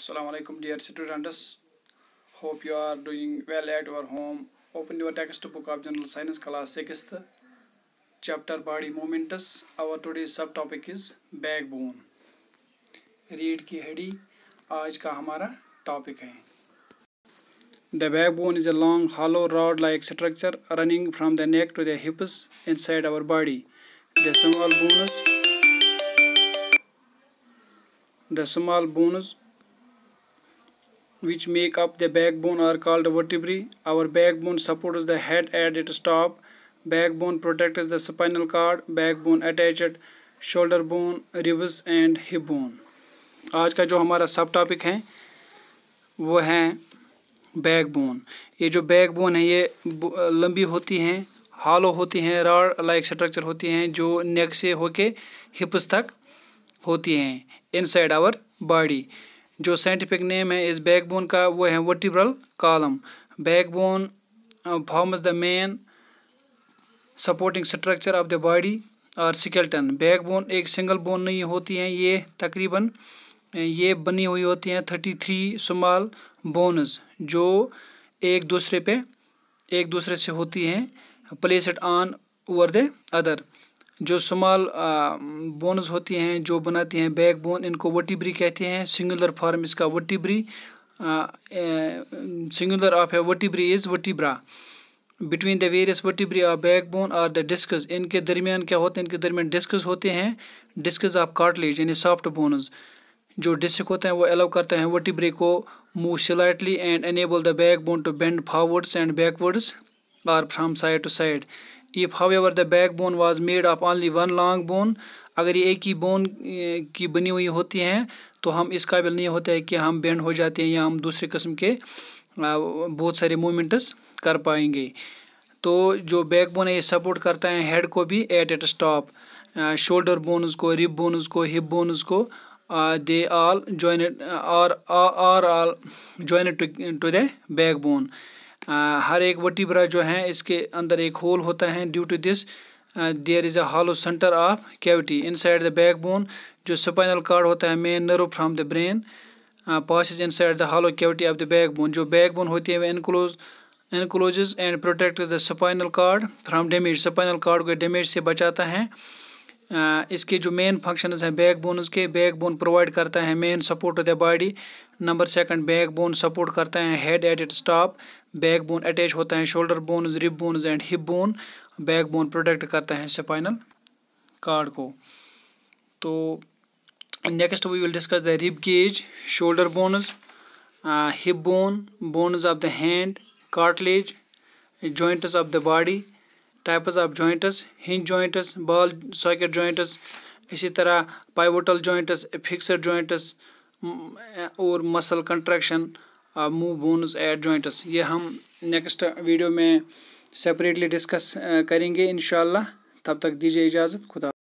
Assalamualaikum dear students. Hope you are doing well at your home. Open your textbook of General Science class 6th. Chapter Body Movements. Our today's subtopic is backbone. Read की हेडी आज का हमारा topic है The backbone is a long hollow rod-like structure running from the neck to the hips inside our body. The small bones. The small bones. which make up the backbone are called vertebrae. Our backbone supports the head at its top. Backbone protects the spinal cord. Backbone attached shoulder bone, ribs and hip bone. आज का जो हमारा सब topic है वो है backbone ये जो बैकबोन है ये लंबी होती हैं हालो होती हैं रॉड लाइक स्ट्रक्चर होती हैं जो नेक से होके हिप्स तक होती हैं इनसाइड आवर बॉडी जो साइंटिफिक नेम है इस बैकबोन का वो है vertebral column backbone forms the main supporting structure of the body और स्केल्टन बैकबोन एक सिंगल बोन नहीं होती हैं ये तकरीबन uh, ये बनी हुई होती हैं थर्टी थ्री स्मॉल बोनस जो एक दूसरे पे एक दूसरे से होती हैं placed on over the other जो स्मॉल बोन्स होती हैं जो बनाती हैं बैक बोन इनको वटिब्री कहते हैं सिंगुलर फॉर्म इसका वटिब्री सिंगुलर ऑफ है vertebrae is vertebra between the various vertebrae of back bone और द डिस्कस इनके दरमियान क्या होते हैं इनके दरमियान डिस्कस होते हैं डिस्कस ऑफ कार्टलेज यानी सॉफ्ट बोन्स जो डिस्क होते हैं वो अलाउ करते हैं वटिब्री को move slightly and enable the back bone to bend forwards and backwards or from side to side if ever the back bone was made of only one long bone अगर ये एक ही bone की बनी हुई होती हैं तो हम इस काबिल नहीं होते हैं कि हम बेंड हो जाते हैं या हम दूसरे कस्म के बहुत सारे मूवमेंट्स कर पाएंगे तो जो बैक बोन है ये सपोर्ट करता है हेड को भी at at stop shoulder bones को रिब बोन्स को हिप बोन्स को they all join are are all join to the back bone हर एक वटीब्रा जो है इसके अंदर एक होल होता है due to this there is a hollow centre of cavity in side the back bone जो स्पाइनल कार्ड होता है main nerve from the brain passes in side the hollow cavity of the back bone जो back bone होती है वह enclose encloses and protect the spinal cord from damage spinal cord को damage से बचाता है इसके जो मेन फंक्शन हैं बैक बोन्स के बैक बोन प्रोवाइड करता है main support of the body number second back bone support करते हैं head at its top back bone attach होता है shoulder bones rib bones and hip bone back bone protect करते हैं spinal cord को तो next we will discuss the rib cage shoulder bones hip bone bones of the hand cartilage joints of the body types of joints hinge joints ball socket joints इसी तरह pivotal joints fixed joints और muscle contraction move bones at joints ये हम next video में separately discuss करेंगे इन तब तक दीजिए इजाज़त खुदा